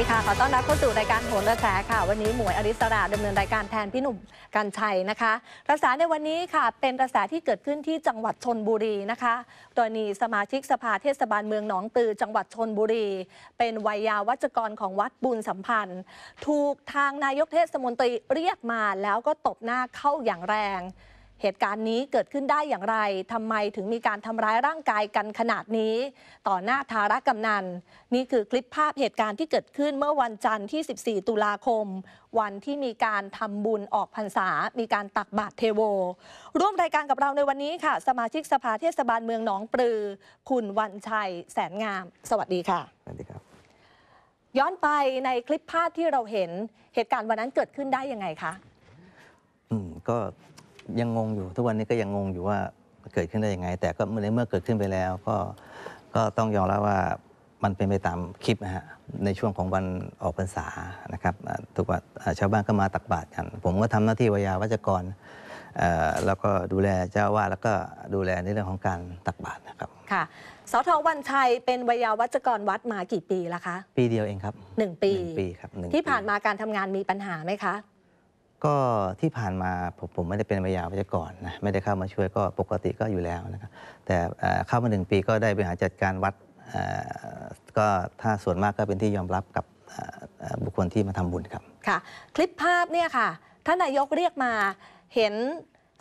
ดีค่ะขอต้อนรับเข้าสู่รายการโหนกระแสค่ะ วันนี้หมวยอริสราดำเนินรายการแทน พี่หนุ่มกัญชัยนะคะกระแสในวันนี้ค่ะเป็นกระแสที่เกิดขึ้นที่จังหวัดชนบุรีนะคะโดยมีสมาชิก สภาเทศบาลเมืองหนองตือจังหวัดชนบุรี เป็นวัยยาวัจกรของวัดบุญสัมพันธ์ ถูกทางนายกเทศมนตรีเรียกมาแล้วก็ตบหน้าเข้าอย่างแรงเหตุการณ์นี้เกิดขึ้นได้อย่างไรทำไมถึงมีการทำร้ายร่างกายกันขนาดนี้ ต่อหน้าทารกำนัน นี่คือคลิปภาพเหตุการณ์ที่เกิดขึ้นเมื่อวันจันทร์ที่ 14 ตุลาคม วันที่มีการทำบุญออกพรรษา มีการตักบาตรเทโว ร่วมรายการกับเราในวันนี้ค่ะ สมาชิกสภาเทศบาลเมืองหนองปลือ คุณวันชัยแสนงาม สวัสดีค่ะ สวัสดีครับ ย้อนไปในคลิปภาพที่เราเห็นเหตุการณ์วันนั้นเกิดขึ้นได้ยังไงคะ อืม ก็ยังงงอยู่ ทุกวันนี้ก็ยังงงอยู่ว่าเกิดขึ้นได้ยังไง แต่ก็ในเมื่อเกิดขึ้นไปแล้วก็ก็ต้องยอมรับว่ามันเป็นไปตามคลิปนะฮะในช่วงของวันออกพรรษานะครับทุกวันชาวบ้านก็มาตักบาตรกัน ผมก็ทำหน้าที่วิยาวัจกรแล้วก็ดูแลเจ้าวาดแล้วก็ดูแลในเรื่องของการตักบาตรนะครับค่ะสทวันชัยเป็นวิยาวัจกรวัดมากี่ปีแล้วคะปีเดียวเองครับ 1 ปีปีครับที่ผ่านมาการทำงานมีปัญหาไหมคะก็ที่ผ่านมาผมผมไม่ได้เป็นพยาทยากรนะไม่ได้เข้ามาช่วยก็ปกติก็อยู่แล้วนะครับแต่เข้ามาหนึ่งปีก็ได้บริหารจัดการวัดก็ถ้าส่วนมากก็เป็นที่ยอมรับกับบุคคลที่มาทำบุญครับค่ะ คลิปภาพเนี่ยค่ะท่านนายกเรียกมา เห็น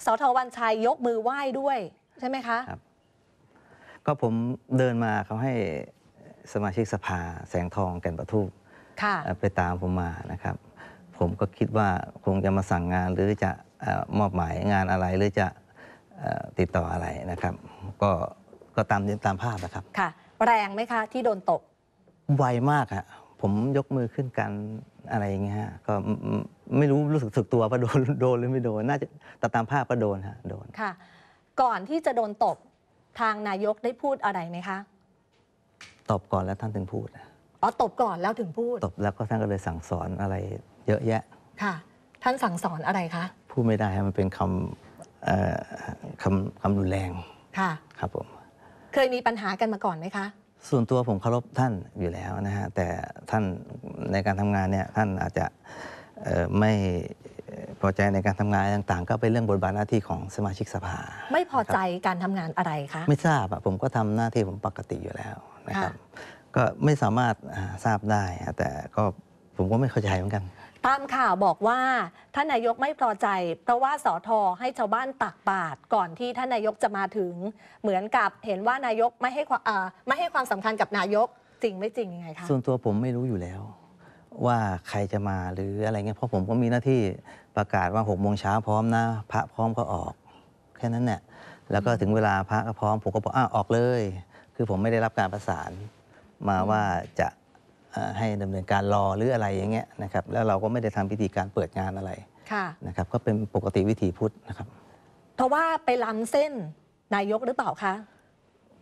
สทวันชัยยกมือไหว้ด้วย ใช่ไหมคะครับก็ผมเดินมาเขาให้สมาชิกสภาแสงทองแก่นประทุบไปตามผมมานะครับผมก็คิดว่าคงจะมาสั่งงานหรือจะมอบหมายงานอะไรหรือจะติดต่ออะไรนะครับ ก็ก็ ตามตามภาพนะครับค่ะแรงไหมคะที่โดนตก ไวมากฮะผมยกมือขึ้นกันอะไรอย่างเงี้ยฮะก็ไม่รู้รู้สึกสึกตัวว่าโดนโดนหรือไม่โดนน่าจะแต่ตามภาพก็โดนฮะโดนค่ะ ก่อนที่จะโดนตบทางนายกได้พูดอะไรไหมคะตอบก่อนแล้วท่านถึงพูดอ๋อตบก่อนแล้วถึงพูดตบแล้วก็ท่านก็เลยสั่งสอนอะไรเยอะแยะค่ะ ท่านสั่งสอนอะไรคะ พูดไม่ได้มันเป็นคำคำคำรุนแรง ค่ะ ครับผม เคยมีปัญหากันมาก่อนไหมคะ ส่วนตัวผมเคารพท่านอยู่แล้วนะฮะ แต่ท่านในการทำงานเนี่ยท่านอาจจะไม่พอใจในการทำงานต่างๆ ก็เป็นเรื่องบทบาทหน้าที่ของสมาชิกสภา ไม่พอใจการทำงานอะไรคะ ไม่ทราบอะผมก็ทำหน้าที่ผมปกติอยู่แล้วนะครับ ก็ไม่สามารถทราบได้ แต่ก็ผมก็ไม่เข้าใจเหมือนกันตามข่าวบอกว่าท่านนายกไม่พอใจเพราะว่าสอทอให้ชาวบ้านตักบาตรก่อนที่ท่านนายกจะมาถึง เหมือนกับเห็นว่านายกไม่ให้ความไม่ให้ความสำคัญกับนายกจริงไม่จริงยังไงคะ ส่วนตัวผมไม่รู้อยู่แล้ว ว่าใครจะมาหรืออะไรเงี้ยเพราะผมก็มีหน้าที่ประกาศว่าหกโมงเช้าพร้อมนะ พระพร้อมก็ออก แค่นั้นเนี่ยแล้วก็ถึงเวลาพระก็พร้อมผมก็บอกอ้าออกเลย คือผมไม่ได้รับการประสานมาว่าจะให้ดำเนินการรอหรืออะไรอย่างเงี้ยนะครับ แล้วเราก็ไม่ได้ทำพิธีการเปิดงานอะไรนะครับก็เป็นปกติวิถีพุทธนะครับ เพราะว่าไปล้าเส้น นายกหรือเปล่าคะ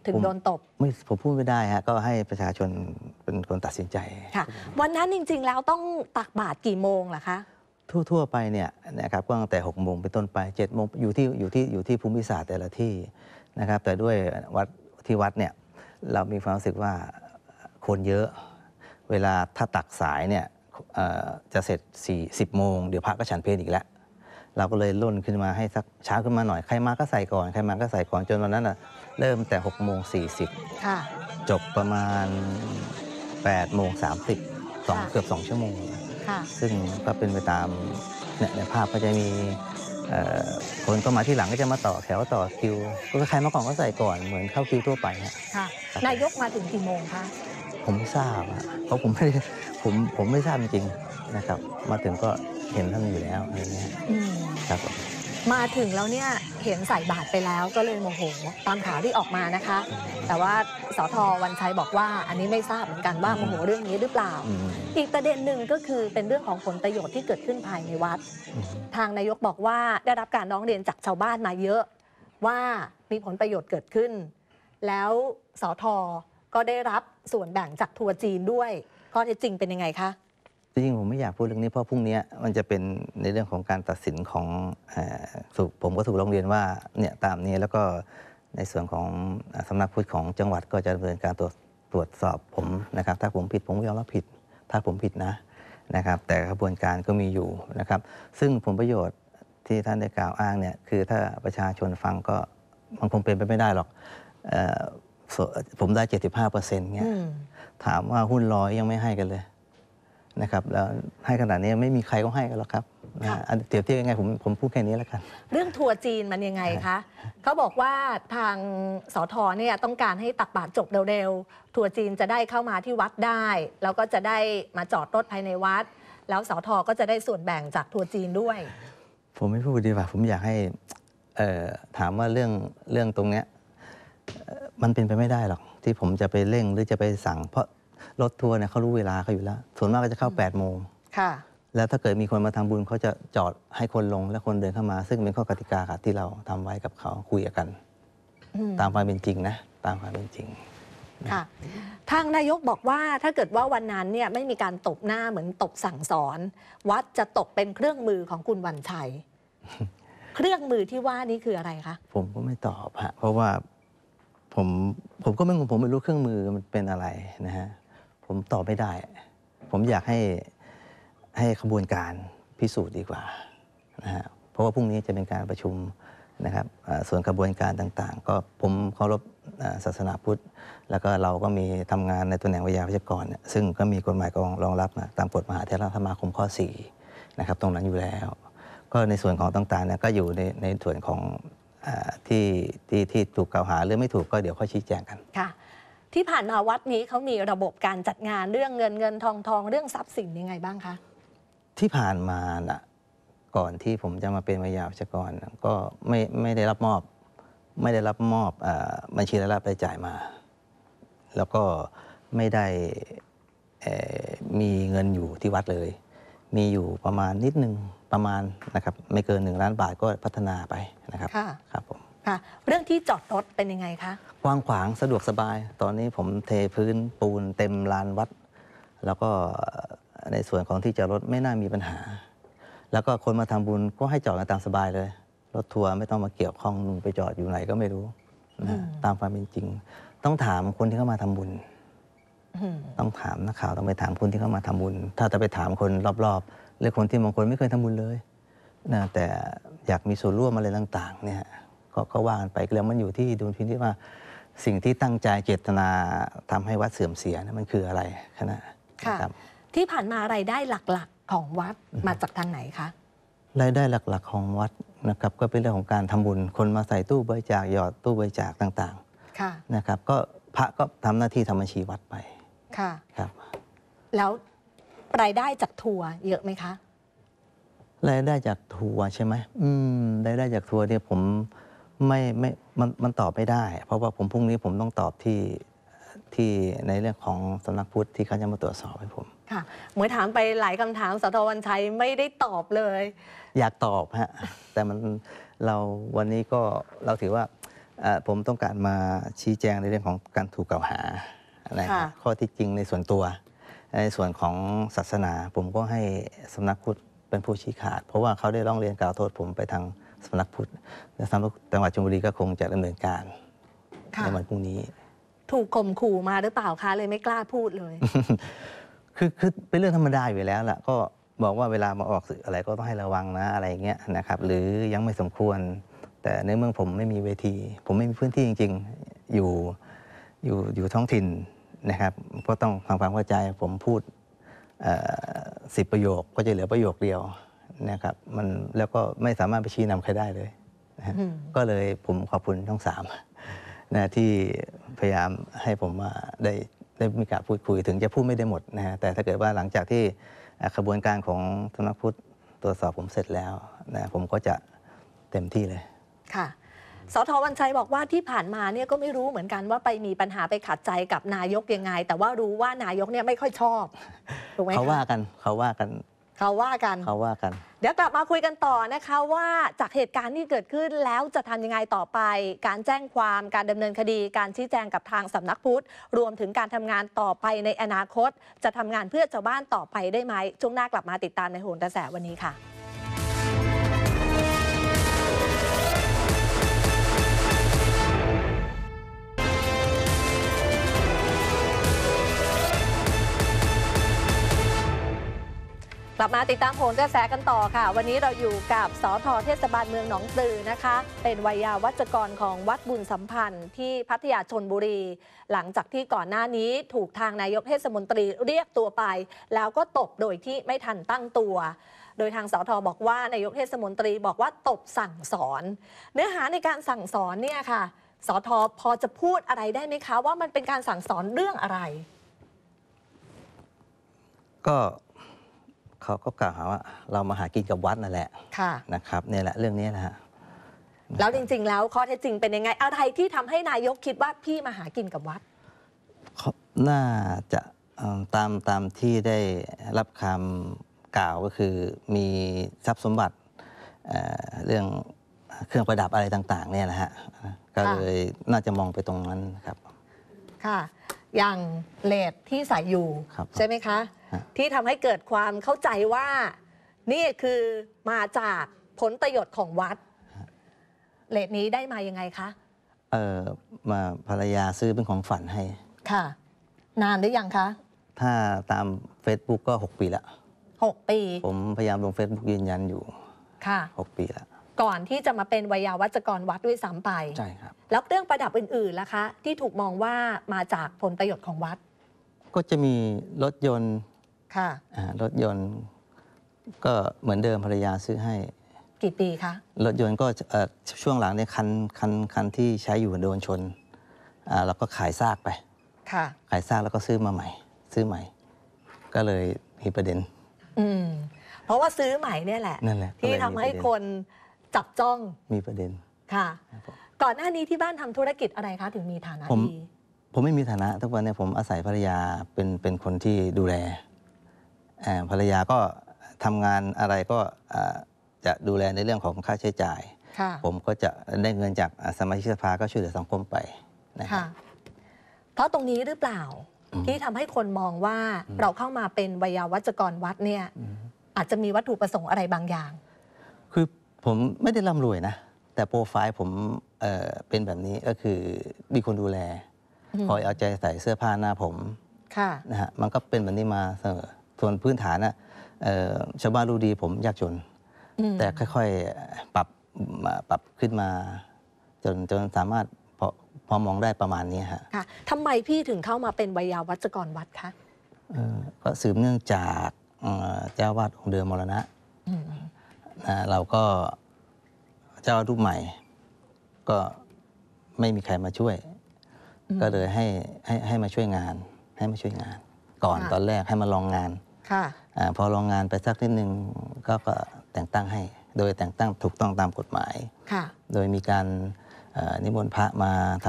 ถึงโดนตบไม่ผมพูดไม่ได้ฮะก็ให้ประชาชนเป็นคนตัดสินใจค่ะ วันนั้นจริง ๆ แล้วต้องตักบาตรกี่โมงล่ะคะ ทั่วๆ ไปเนี่ยนะครับก็ตั้งแต่6กโมงเป็นต้นไป7จ็ดโมงอยู่ที่อยู่ที่อยู่ที่ภูมิศาสตร์แต่ละที่นะครับแต่ด้วยวัดที่วัดเนี่ยเรามีความรู้สึกว่าคนเยอะเวลาถ้าตักสายเนี่ยจะเสร็จ4ิบโมงเดี๋ยวพระก็ฉันเพลอีกแล้ว เราก็เลยล่นขึ้นมาให้สักเช้าขึ้นมาหน่อย ใครมาก็ใส่ก่อนใครมาก็ใส่ก่อนจนวันนั้นอ่ะเริ่มแต่6กโมงสี่สิบจบประมาณ8ปดโมงสามสิบสองเกือบสองชั่วโมง ซึ่งก็เป็นไปตามเนี่ยในภาพก็จะมีคนก็มาที่หลังก็จะมาต่อแถวต่อคิว ก็ใครมาก่อนก็ใส่ก่อนเหมือนเข้าคิวทั่วไปฮะนายกมาถึงกี่โมงคะผมทราบเพราะผมไม่ผมผมไม่ทราบจริงๆนะครับ มาถึงก็เห็นท่านอยู่แล้วอะไรเงี้ย ครับ มาถึงแล้วเนี่ยเห็นใส่บาทไปแล้วก็เลยโมโหตามข่าวที่ออกมานะคะ แต่ว่าสทวันชัยบอกว่า อันนี้ไม่ทราบเหมือนกันว่าโมโหเรื่องนี้หรือเปล่า อีกประเด็นหนึ่งก็คือเป็นเรื่องของผลประโยชน์ที่เกิดขึ้นภายในวัด ทางนายกบอกว่าได้รับการน้องเรียนจากชาวบ้านมาเยอะว่ามีผลประโยชน์เกิดขึ้น แล้วสทก็ได้รับส่วนแบ่งจากทัวร์จีนด้วย ข้อเท็จจริงเป็นยังไงคะ จริงผมไม่อยากพูดเรื่องนี้เพราะพรุ่งนี้มันจะเป็นในเรื่องของการตัดสินของผมก็ถูกร้องเรียนว่าเนี่ยตามนี้แล้วก็ในส่วนของสำนักพุทธของจังหวัดก็จะดำเนินการตรวจตรวจสอบผมนะครับถ้าผมผิดผมก็ยอมรับผิด ถ้าผมผิดนะนะครับ แต่กระบวนการก็มีอยู่นะครับ ซึ่งผลประโยชน์ที่ท่านได้กล่าวอ้างเนี่ยคือถ้าประชาชนฟังก็มันคงเป็นไปไม่ได้หรอกผมได้เจ็ดสิบห้าเปอร์เซ็นต์เงี้ยถามว่าหุ้นร้อยยังไม่ให้กันเลยนะครับ แล้วให้ขนาดนี้ไม่มีใครก็ให้กันหรอกครับเดี๋ยวเทียบยังไงผมผมพูดแค่นี้แล้วกันเรื่องทัวร์จีนมันยังไงคะเขาบอกว่าทางสทเนี่ยต้องการให้ตักบาตรจบเร็วๆทัวร์จีนจะได้เข้ามาที่วัดได้แล้วก็จะได้มาจอดรถภายในวัด แล้วสทก็จะได้ส่วนแบ่งจากทัวร์จีนด้วย ผมไม่พูดดีกว่า ผมอยากให้ถามว่าเรื่องเรื่องตรงเนี้ยมันเป็นไปไม่ได้หรอก ที่ผมจะไปเร่งหรือจะไปสั่งเพราะรถทัวร์เนี่ยเขารู้เวลาเขาอยู่แล้ว ส่วนมากก็จะเข้า8ปดโมงค่ะ แล้วถ้าเกิดมีคนมาทำบุญเขาจะจอดให้คนลงและคนเดินเข้ามา ซึ่งเป็นข้อกติกาค่ะที่เราทำไว้กับเขาคุยกันตามความเป็นจริงนะ ตามความเป็นจริง ค่ะ ทางนายกบอกว่าถ้าเกิดว่าวันนั้นเนี่ยไม่มีการตบหน้าเหมือนตบสั่งสอน วัดจะตกเป็นเครื่องมือของคุณวันชัยเครื่องมือที่ว่านี้คืออะไรคะผมก็ไม่ตอบฮะเพราะว่าผมผมก็ไม่ผมไม่รู้เครื่องมือมันเป็นอะไรนะฮะผมตอบไม่ได้ ผมอยากให้ให้ขบวนการพิสูจน์ดีกว่านะฮะเพราะว่าพรุ่งนี้จะเป็นการประชุมนะครับส่วนกระบวนการต่างๆ ก็ผมเคารพศาสนาพุทธ แล้วก็เราก็มีทำงานในตัวแหน่งวิทยาวิทยากรซึ่งก็มีกฎหมายกองรองรับนะตามกฎมหาเทรรสมาคมข้อ4นะครับตรงนั้นอยู่แล้ว ก็ในส่วนของต่างๆเนี่ยก็อยู่ในในส่วนของที่ที่ที่ถูกกล่าวหาหรือไม่ถูกก็เดี๋ยวค่อยชี้แจงกัน ค่ะ ที่ผ่านมาวัดนี้เขามีระบบการจัดงานเรื่องเงินเงินทองทองเรื่องทรัพย์สินยังไงบ้างคะ ที่ผ่านมาน่ะ ก่อนที่ผมจะมาเป็นวิทยาวิชกรก็ไม่ไม่ได้รับมอบไม่ได้รับมอบบัญชีรายรับรายจ่ายมา แล้วก็ไม่ได้มีเงินอยู่ที่วัดเลย มีอยู่ประมาณนิดนึงประมาณนะครับไม่เกิน1ล้านบาทก็พัฒนาไปนะครับค่ะครับผมค่ะเรื่องที่จอดรถเป็นยังไงคะ กว้างขวางสะดวกสบาย ตอนนี้ผมเทพื้นปูน เต็มลานวัด แล้วก็ในส่วนของที่จอดรถไม่น่ามีปัญหา แล้วก็คนมาทำบุญก็ให้จอดกันตามสบายเลย รถทัวร์ไม่ต้องมาเกี่ยวข้องนู่นไปจอดอยู่ไหนก็ไม่รู้นะตามความเป็นจริง ต้องถามคนที่เข้ามาทำบุญ ต้องถามนักข่าวต้องไปถามคนที่เข้ามาทำบุญถ้าจะไปถามคนรอบหรือคนที่บางคนไม่เคยทำบุญเลยนะแต่อยากมีส่วนร่วมอะไรต่าง ๆ เนี่ยก็ก็ว่ากันไปแล้วมันอยู่ที่ดุลพินิจว่าสิ่งที่ตั้งใจเจตนาทำให้วัดเสื่อมเสียนะมันคืออะไรคณะค่ะที่ผ่านมารายได้หลัก ๆของวัดมาจากทางไหนคะรายได้หลัก ๆของวัดนะครับก็เป็นเรื่องของการทำบุญคนมาใส่ตู้บริจาคหยอดตู้บริจาคต่างๆนะครับ ก็พระก็ทำหน้าที่ทำบัญชีวัดไป ค่ะครับแล้วรายได้จากทัวร์เยอะไหมคะรายได้จากทัวร์ใช่ไหมอืมรายได้จากทัวร์เนี่ยผมไม่ไม่มันมันตอบไม่ได้ เพราะว่าผมพรุ่งนี้ผมต้องตอบที่ที่ในเรื่องของสำนักพุทธที่เขาจะมาตรวจสอบให้ผม ค่ะเหมือนถามไปหลายคำถามสทวันชัยไม่ได้ตอบเลย อยากตอบฮะแต่มันเราวันนี้ก็เราถือว่าผมต้องการมาชี้แจงในเรื่องของการถูกกล่าวหาอะไรข้อที่จริงในส่วนตัวในส่วนของศาสนาผมก็ให้สำนักพุทธเป็นผู้ชี้ขาด เพราะว่าเขาได้ร้องเรียนกล่าวโทษผมไปทางสำนักพุทธและสำนักจังหวัดชลบุรีก็คงจะดำเนินการในวันพรุ่งนี้ ถูกข่มขู่มาหรือเปล่าคะเลยไม่กล้าพูดเลย คือคือเป็นเรื่องธรรมดาอยู่แล้วล่ะก็บอกว่าเวลามาออกสื่ออะไรก็ต้องให้ระวังนะอะไรอย่างเงี้ยนะครับ หรือยังไม่สมควร แต่ในเมืองผมไม่มีเวที ผมไม่มีพื้นที่จริง ๆอยู่อยู่อยู่ท้องถิ่นนะครับก็ต้องทำความเข้าใจผมพูดสิบประโยคก็จะเหลือประโยคเดียวนะครับมันแล้วก็ไม่สามารถไปชี้นำใครได้เลยนะก็เลยผมขอบคุณช่องสามนะที่พยายามให้ผมมาได้ได้มีการพูดคุยถึงจะพูดไม่ได้หมดนะฮะแต่ถ้าเกิดว่าหลังจากที่ขบวนการของสำนักพุทธตรวจสอบผมเสร็จแล้วนะผมก็จะเต็มที่เลยค่ะสทวันชัยบอกว่าที่ผ่านมาเนี่ยก็ไม่รู้เหมือนกันว่าไปมีปัญหาไปขัดใจกับนายกยังไง แต่ว่ารู้ว่า นายกเนี่ยไม่ค่อยชอบถูกไหมเขาว่ากันเขาว่ากันเขาว่ากันเขาว่ากัน เดี๋ยวกลับมาคุยกันต่อนะคะว่าจากเหตุการณ์ที่เกิดขึ้นแล้วจะทำยังไงต่อไป การแจ้งความการดำเนินคดี การชี้แจงกับทางสำนักพุทธ รวมถึงการทำงานต่อไปในอนาคต จะทำงานเพื่อชาวบ้านต่อไปได้ไหมช่วงหน้ากลับมาติดตามในโหนกระแสวันนี้ค่ะับมาติดตามโหนกระแสกันต่อค่ะ วันนี้เราอยู่กับสอทอเทศบาลเมืองหนองตือนะคะ เป็นวัยาวัจกรของวัดบุญสัมพันธ์ที่พัทยาชนบุรี หลังจากที่ก่อนหน้านี้ถูกทางนายกเทศมนตรีเรียกตัวไป แล้วก็ตบโดยที่ไม่ทันตั้งตัว โดยทางสอทอบอกว่านายกเทศมนตรีบอกว่าตบสั่งสอน เนื้อหาในการสั่งสอนเนี่ยค่ะสอทอพอจะพูดอะไรได้ไหมคะว่ามันเป็นการสั่งสอนเรื่องอะไร ก็เขาก็กล่าวหาว่าเรามาหากินกับวัดนั่นแหละ ค่ะนะครับเนี่ยแหละเรื่องนี้นะฮะแล้วจริงๆแล้วข้อเท็จจริงเป็นยังไงอะไรที่ทำให้นายกคิดว่าพี่มาหากินกับวัดเขาน่าจะตามตามที่ได้รับคำกล่าวก็คือมีทรัพย์สมบัติเเรื่องเครื่องประดับอะไรต่างๆเนี่ยนะฮะก็เลยน่าจะมองไปตรงนั้นครับ ค่ะ อย่างเลดที่ใส่อยู่ใช่ไหมคะที่ทำให้เกิดความเข้าใจว่า นี่คือมาจากผลประโยชน์ของวัดเลทนี้ได้มายังไงคะเออมาภรรยาซื้อเป็นของฝันให้ ค่ะ นานหรือยังคะ ถ้าตาม Facebook ก็6ปีละ6ปี ผมพยายามลง Facebook ยืนยันอยู่ค่ะ6ปีละก่อนที่จะมาเป็นวิยาวัจกรวัดด้วยซ้ำไปใช่ครับแล้วเครื่องประดับอื่นๆล่ะคะที่ถูกมองว่ามาจากผลประโยชน์ของวัด ก็จะมีรถยนต์ค่ะรถยนต์ก็เหมือนเดิมภรรยาซื้อให้กี่ปีคะรถยนต์ก็ช่วงหลังเนี่ยคันคันคันที่ใช้อยู่โดนชนเราก็ขายซากไปค่ะขายซากแล้วก็ซื้อมาใหม่ ซื้อใหม่ ก็เลยมีประเด็น อืมเพราะว่าซื้อใหม่เนี่ยแหละนั่นแหละ ที่ทำให้คนจับจ้องมีประเด็น ค่ะก่อนหน้านี้ที่บ้านทำธุรกิจอะไรคะถึงมีฐานะดีผมไม่มีฐานะทุกวันเนี่ยผมอาศัยภรรยาเป็นเป็นคนที่ดูแลภรรยาก็ทำงานอะไรก็จะดูแลในเรื่องของค่าใช้จ่ายผมก็จะได้เงินจากสมาชิกสภาก็ช่วยเหลือสังคมไปนะครับเพราะตรงนี้หรือเปล่าที่ทำให้คนมองว่าเราเข้ามาเป็นวิยาวัจกรวัดเนี่ยอาจจะมีวัตถุประสงค์อะไรบางอย่าง คือผมไม่ได้ร่ำรวยนะแต่โปรไฟล์ผมเเป็นแบบนี้ก็คือมีคนดูแลคอยเอาใจใส่เสื้อผ้าหน้าผมะนะฮะมันก็เป็นแบบนี้มาเสมอส่วนพื้นฐานนะชาวบ้านรู้ดีผมยากจน แต่ค่อยๆ ปรับปรับขึ้นมาจนจนสามารถพอพอมองได้ประมาณนี้ฮะค่ะทำไมพี่ถึงเข้ามาเป็นวิยาวัจกรวัดคะก็สืบเนื่องจากเจ้าวาดองค์เดิมมรณะเราก็เจ้ารูปใหม่ก็ไม่มีใครมาช่วย ก็เลยให้ให้ให้มาช่วยงาน ให้มาช่วยงาน ก่อนตอนแรกให้มาลองงานพอลรงงานไปสักนิดนึงก็ก็แต่งตั้งให้ โดยแต่งตั้งถูกต้องตามกฎหมายโดยมีการนิมนต์พระมาท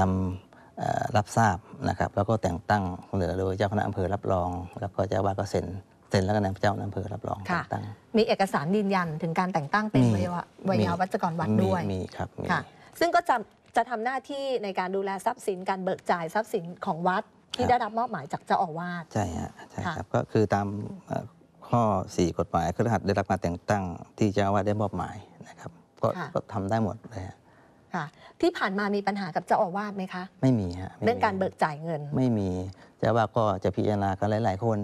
ำรับทราบนะครับแล้วก็แต่งตั้งเหลือโดยเจ้าคณะอำเภอรับรองแล้วก็เจ้าวาดก็เซ็นเซ็นแล้วก็นายเจ้าอำเภอรับรองแต่งตั้งมีเอกสารยืนยันถึงการแต่งตั้งเป็นวิวยาวัจกรวัดด้วยมีครับค่ะ ซึ่งก็จะจะทำหน้าที่ในการดูแลทรัพย์สิน การเบิกจ่ายทรัพย์สินของวัดที่ได้รับมอบหมายจากเจ้าอาวาสใช่ฮะใช่ครับก็คือตามข้อ 4กฎหมายครือขัดได้รับการแต่งตั้งที่เจ้าอาวาสได้มอบหมายนะครับก็ทำทำได้หมดเลยฮะค่ะที่ผ่านมามีปัญหากับเจ้าอาวาสไหมคะ ไม่มีฮะเรื่องการเบิกจ่ายเงินไม่มีเจ้าอาวาสก็จะพิจารณากันหลายๆคน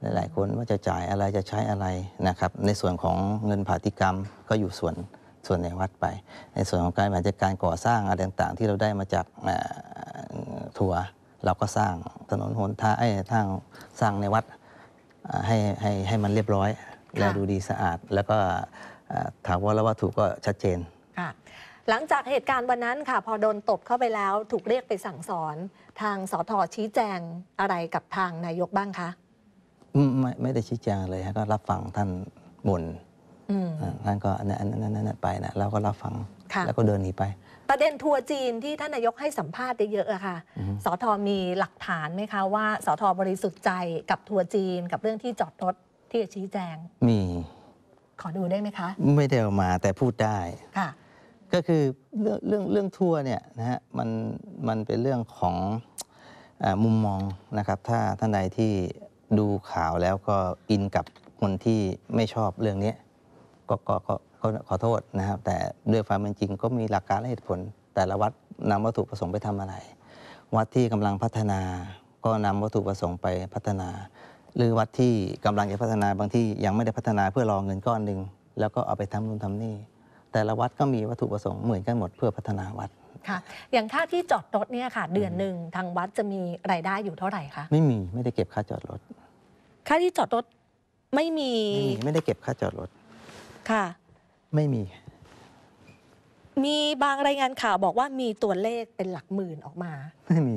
หลายๆคนว่าจะจ่ายอะไรจะใช้อะไรนะครับ ในส่วนของเงินผาติกรรมก็อยู่ส่วนส่วนในวัดไป ในส่วนของการบริหารจัดการก่อสร้างอะไรต่าง ๆ ที่เราได้มาจากทัวร์เราก็สร้างถนนหนทางไอ้ทางสร้างในวัดให้ให้ให้มันเรียบร้อย แล้วดูดีสะอาดแล้วก็ถามว่าแล้ววัตถุก็ชัดเจนค่ะหลังจากเหตุการณ์วันนั้นค่ะ พอโดนตบเข้าไปแล้วถูกเรียกไปสั่งสอนทางสทชี้แจงอะไรกับทางนายกบ้างคะไม่ไม่ได้ชี้แจงเลยฮะก็รับฟังท่านบุนท่านก็อันนั้นอันนั้นไปนะเราก็รับฟังแล้วก็เดินหนีไป ประเด็นทัวร์จีนที่ท่านนายกให้สัมภาษณ์เยอะๆอะค่ะสทมีหลักฐานไหมคะว่าสทบริสุทธิ์ใจกับทัวร์จีนกับเรื่องที่จอดรถที่จะชี้แจง มี ขอดูได้ไหมคะ ไม่ได้ออมาแต่พูดได้ ค่ะ ก็คือเรื่องเรื่องเรื่องทัวร์เนี่ยนะฮะมันมันเป็นเรื่องของอมุมมองนะครับ ถ้าท่านใดที่ดูข่าวแล้วก็อินกับคนที่ไม่ชอบเรื่องนี้ก็ก็ก็ข็ขอโทษนะครับ แต่ด้วยความเป็นจริงก็มีหลักการและเหตุผล แต่ละวัดนำวัตถุประสงค์ไปทำอะไร วัดที่กำลังพัฒนาก็นำวัตถุประสงค์ไปพัฒนา หรือวัดที่กำลังจะพัฒนาบางที่ยังไม่ได้พัฒนาเพื่อรองเงินก้อนหนึ่งแล้วก็เอาไปทำนู่นทำนี่แต่ละวัดก็มีวัตถุประสงค์เหมือนกันหมดเพื่อพัฒนาวัดค่ะ อย่างค่าที่จอดรถเนี่ยค่ะ เดือนหนึ่งทางวัดจะมีรายได้อยู่เท่าไหร่คะไม่มีไม่ได้เก็บค่าจอดรถค่าที่จอดรถไม่มีไม่มีไม่ได้เก็บค่าจอดรถค่ะไม่มี มีบางรายงานข่าวบอกว่ามีตัวเลขเป็นหลักหมื่นออกมา ไม่มี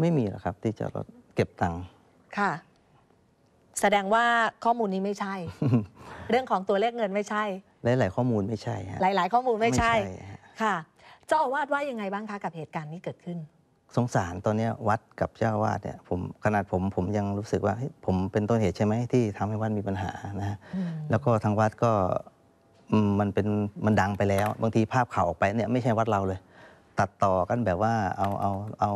ไม่มีหรอกครับ ที่จะราเก็บตังค์ ค่ะ แสดงว่าข้อมูลนี้ไม่ใช่ เรื่องของตัวเลขเงินไม่ใช่ หลาย ๆ ข้อมูลไม่ใช่ฮะ หลาย ๆ ข้อมูลไม่ใช่ใชค่ะ เจ้าอาวาสว่ายังไงบ้างคะ กับเหตุการณ์ที่เกิดขึ้น สงสารตอนเนี้ยวัดกับเจ้าอาวาดเนี่ย ผมขนาดผมผมยังรู้สึกว่าผมเป็นต้นเหตุใช่ไหมที่ทำให้วัดมีปัญหานะฮะแล้วก็ทางวัดก็มันเป็นมันดังไปแล้วบางทีภาพข่าวออกไปเนี่ยไม่ใช่วัดเราเลย ตัดต่อกันแบบว่าเอาเอาเอา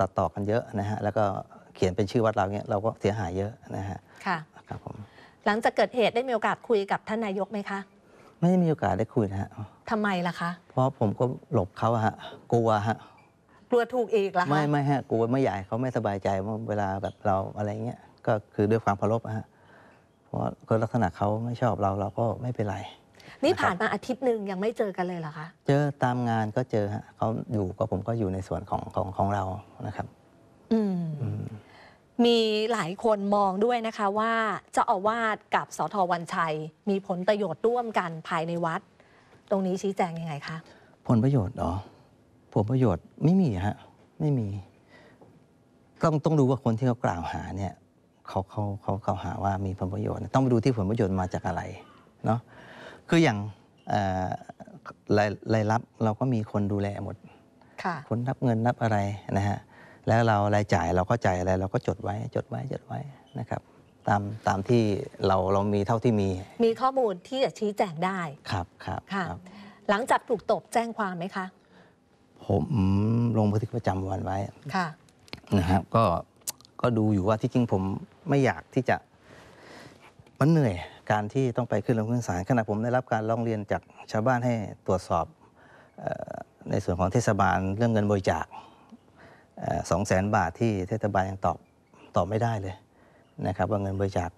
ตัดต่อกันเยอะนะฮะแล้วก็เขียนเป็นชื่อวัดเราเนี่ยเราก็เสียหายเยอะนะฮะค่ะครับผมหลังจากเกิดเหตุได้มีโอกาสคุยกับท่านนายกไหมคะ ไม่ได้มีโอกาสได้คุยนะฮะทำไมล่ะคะ เพราะผมก็หลบเขาฮะกลัวฮะกลัวถูกอีกเหรอคะไม่ไม่ฮะกลัวไม่ใหญ่เขาไม่สบายใจว่าเวลาแบบเราอะไรเงี้ยก็คือด้วยความเคารพะฮะเพราะก็ลักษณะเขาไม่ชอบเราเราก็ไม่เป็นไรนี่ผ่านมาอาทิตย์หนึ่งยังไม่เจอกันเลยเหรอคะ เจอตามงานก็เจอฮะเขาอยู่ก็ผมก็อยู่ในส่วนของของของเรานะครับ อืมมีหลายคนมองด้วยนะคะ ว่าเจ้าอาวาสกับสทวันชัย มีผลประโยชน์ร่วมกันภายในวัด ตรงนี้ชี้แจงยังไงคะ ผลประโยชน์หรอผลประโยชน์ไม่มีฮะไม่มีต้องต้องดูว่าคนที่เขากล่าวหาเนี่ยเขาเขาเขาเขาหาว่ามีผลประโยชน์ต้องไปดูที่ผลประโยชน์มาจากอะไรเนาะคืออย่างรายรับเราก็มีคนดูแลหมดคนรับเงินรับอะไรนะฮะ แล้วเรารายจ่ายเราก็จ่ายอะไรเราก็จดไว้จดไว้จดไว้นะครับ ตาม ตามที่เราเรามีเท่าที่มี มีข้อมูลที่จะชี้แจงได้ ครับครับค่ะหลังจากถูกตบแจ้งความไหมคะ ผมลงบันทึกประจำวันไว้ค่ะนะครับ ก็ก็ดูอยู่ว่าที่จริงผมไม่อยากที่จะมันเหนื่อยการที่ต้องไปขึ้นลงขึ้นศาลขณะผมได้รับการร้องเรียนจากชาวบ้านให้ตรวจสอบในส่วนของเทศบาลเรื่องเงินบริจาคสองแสนบาทที่เทศบาลยังตอบตอบไม่ได้เลยนะครับ ว่าเงินบริจาค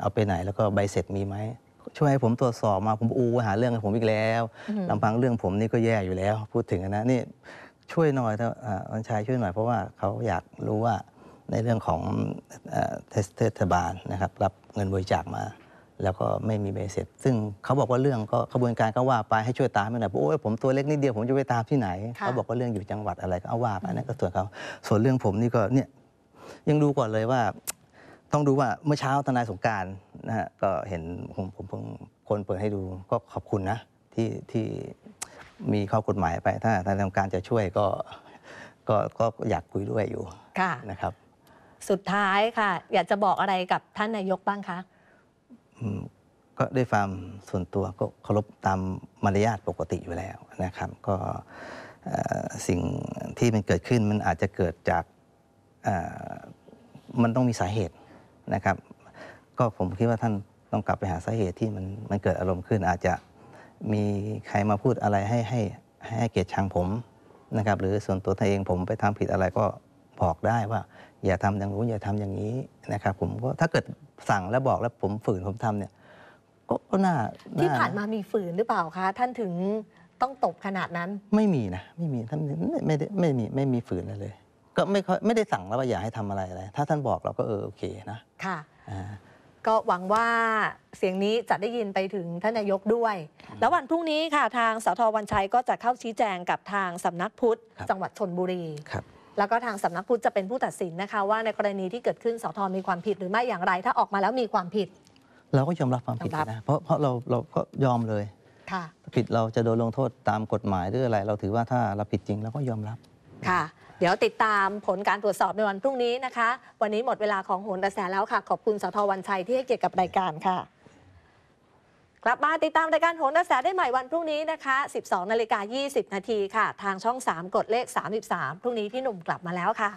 เอาไปไหนแล้วก็ใบเสร็จมีไหมช่วยให้ผมตรวจสอบมาผมอูหาเรื่องผมอีกแล้วลำพังเรื่องผมนี่ก็แย่อยู่แล้ว พูดถึงนะนี่ช่วยหน่อยท่านชายช่วยหน่อยเพราะว่าเขาอยากรู้ว่าในเรื่องของเทสเทศบาลนะครับรับเงินบริจาคมา แล้วก็ไม่มีใบเสร็จ ซึ่งเขาบอกว่าเรื่องก็ขบวนการก็ว่าไปให้ช่วยตามไม่ได้โอ้ยผมตัวเล็กนิดเดียวผมจะไปตามที่ไหนเขาบอกว่าเรื่องอยู่จังหวัดอะไรก็เอาว่าไปนั่นก็ส่วนเขาส่วนเรื่องผมนี่ก็เนี่ยยังดูก่อนเลยว่า ต้องดูว่าเมื่อเช้าทนายสงการนะฮะก็เห็นผมผมเพิ่งคนเปิดให้ดูก็ขอบคุณนะ ที่ที่ มีข้อกฎหมายไปถ้าทนายสงการจะช่วยก็ก็ก็อยากคุยด้วยอยู่นะครับสุดท้ายค่ะ อยากจะบอกอะไรกับท่านนายกบ้างคะ ก็ด้วยความส่วนตัวก็เคารพตามมารยาทปกติอยู่แล้วนะครับ ก็สิ่งที่มันเกิดขึ้นมันอาจจะเกิดจากมันต้องมีสาเหตุนะครับ ก็ผมคิดว่าท่านต้องกลับไปหาสาเหตุที่มันมันเกิดอารมณ์ขึ้น อาจจะมีใครมาพูดอะไรให้ให้ให้เกียรติชังผมนะครับหรือส่วนตัวท่านเองผมไปทำผิดอะไรก็บอกได้ว่าอย่าทำอย่างนู้นอย่าทำอย่างนี้นะครับผมก็ถ้าเกิดสั่งแล้วบอกแล้วผมฝืนผมทำเนี่ยก็น่าที่ผ่านมามีฝืนหรือเปล่าคะ ท่านถึงต้องตบขนาดนั้น ไม่มีนะไม่มีท่านไม่ได้ไม่มีไม่มีฝืนเลย ก็ไม่ไม่ได้สั่งแล้วว่าอย่าให้ทำอะไรอะไรถ้าท่านบอกเราก็เออโอเคนะค่ะก็หวังว่าเสียงนี้จะได้ยินไปถึงท่านนายกด้วย แล้ววันพรุ่งนี้ค่ะทางสทวันชัยก็จะเข้าชี้แจงกับทางสำนักพุทธ จังหวัดชนบุรีครับแล้วก็ทางสำนักพุทธจะเป็นผู้ตัดสินนะคะ ว่าในกรณีที่เกิดขึ้นสทมีความผิดหรือไม่อย่างไรถ้าออกมาแล้วมีความผิด เราก็ยอมรับความผิดนะเพราะเพราะเราเราก็ยอมเลยค่ะผิดเราจะโดนลงโทษตามกฎหมายหรืออะไรเราถือว่าถ้าเราผิดจริงเราก็ยอมรับค่ะ เดี๋ยวติดตามผลการตรวจสอบในวันพรุ่งนี้นะคะ วันนี้หมดเวลาของโหนกระแสแล้วค่ะขอบคุณสทวันชัยที่ให้เกียรติกับรายการค่ะกลับมาติดตามรายการโหนกระแสได้ใหม่วันพรุ่งนี้นะคะ 12นาฬิกา20 นาทีค่ะ ทางช่อง 3 กดเลข 33 พรุ่งนี้พี่หนุ่มกลับมาแล้วค่ะ